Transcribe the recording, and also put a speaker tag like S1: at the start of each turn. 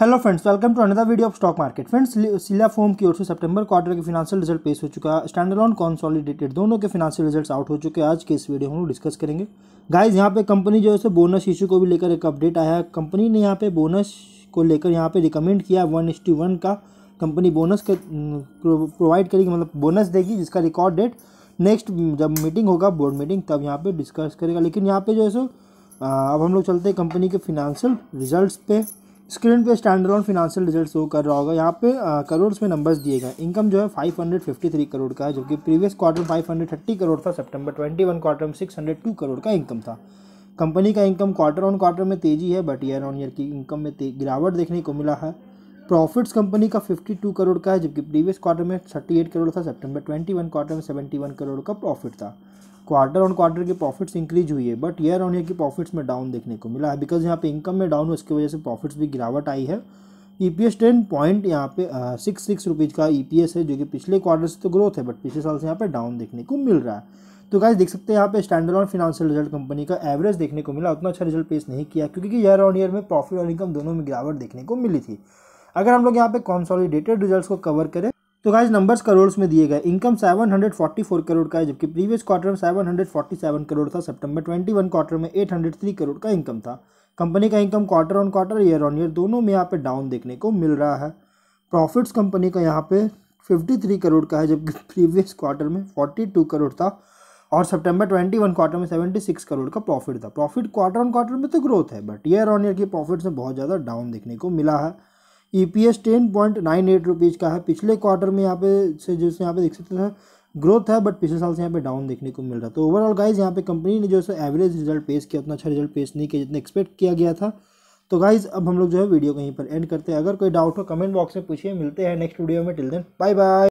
S1: hello friends welcome to another video of stock market friends सिला फोम की ओर से सितंबर क्वार्टर के फिनाशियल रिजल्ट पेश हो चुका है स्टैंड ऑन कॉन्सॉलिडेटेड दोनों के फिनाशियल रिजल्ट्स आउट हो चुके हैं आज के इस वीडियो में डिस्कस करेंगे गाइस यहाँ पे कंपनी जो है सो बोनस इशू को भी लेकर एक अपडेट आया है कंपनी ने यहाँ पे बोनस को लेकर यहाँ पे रिकमेंड किया वन वन का कंपनी बोनस के प्रोवाइड करेगी मतलब बोनस देगी जिसका रिकॉर्ड डेट नेक्स्ट जब मीटिंग होगा बोर्ड मीटिंग तब यहाँ पर डिस्कस करेगा लेकिन यहाँ पे जो है सो अब हम लोग चलते हैं कंपनी के फिनांशियल रिजल्ट पे स्क्रीन पे standalone financial result show कर रहा होगा यहाँ पे करोड़ में नंबर्स दिए गए इनकम जो है 553 करोड़ का है जबकि प्रीवियस क्वार्टर 530 करोड़ था सितंबर 21 क्वार्टर में 602 करोड़ का इनकम था कंपनी का इनकम क्वार्टर ऑन क्वार्टर में तेज़ी है बट ईयर ऑन ईयर की इनकम में गिरावट देखने को मिला है प्रॉफिट्स कंपनी का 52 करोड़ का है जबकि प्रीवियस क्वार्टर में 38 करोड़ था सितंबर 21 क्वार्टर में 71 करोड़ का प्रॉफिट था क्वार्टर ऑन क्वार्टर की प्रॉफिट्स इंक्रीज हुई है बट ईयर ऑन ईयर की प्रॉफिट्स में डाउन देखने को मिला है बिकॉज यहाँ पे इनकम में डाउन उसकी वजह से प्रॉफिट्स भी गिरावट आई है E P S ten point यहाँ पे सिक्स सिक्स रुपीज़ का ई पी एस है जो कि पिछले क्वार्टर से तो ग्रोथ है बट पिछले साल से यहाँ पे डाउन देखने को मिल रहा है तो गाइस देख सकते हैं यहाँ पे standalone financial result company का एवरेज देखने को मिला उतना अच्छा रिजल्ट पेश नहीं किया क्योंकि ईयर ऑन ईयर में प्रॉफिट और इनकम दोनों में गिरावट देखने को मिली थी अगर हम लोग यहाँ पे कॉन्सॉलिडेटेड रिजल्ट्स को कवर करें तो गाइज नंबर्स करोड़ में दिए गए इनकम 744 करोड़ का है जबकि प्रीवियस क्वार्टर में 747 करोड़ था सितंबर 21 क्वार्टर में 803 करोड़ का इनकम था कंपनी का income quarter on quarter year on year दोनों में यहाँ पे डाउन देखने को मिल रहा है प्रॉफिट्स कंपनी का यहाँ पे 53 करोड़ का है जबकि प्रीवियस क्वार्टर में 42 करोड़ था और सितंबर 21 क्वार्टर में 76 करोड़ का प्रॉफिट था प्रॉफिट क्वार्टर ऑन क्वार्टर में तो ग्रोथ है बट ईयर ऑन ईयर की प्रॉफिट्स में बहुत ज़्यादा डाउन देखने को मिला है E P S ten point nine eight rupees का है पिछले क्वार्टर में यहाँ पे से जैसे यहाँ पे देख सकते हैं ग्रोथ है बट पिछले साल से यहाँ पे डाउन देखने को मिल रहा है तो ओवरऑल गाइज यहाँ पे कंपनी ने जो है एवरेज रिजल्ट पेश किया उतना अच्छा रिजल्ट पेश नहीं किया जितना एक्सपेक्ट किया गया था तो गाइज अब हम लोग जो है वीडियो कहीं पर एंड करते हैं अगर कोई डाउट हो कमेंट बॉक्स में पूछिए मिलते हैं नेक्स्ट वीडियो में टिल देन बाय बाय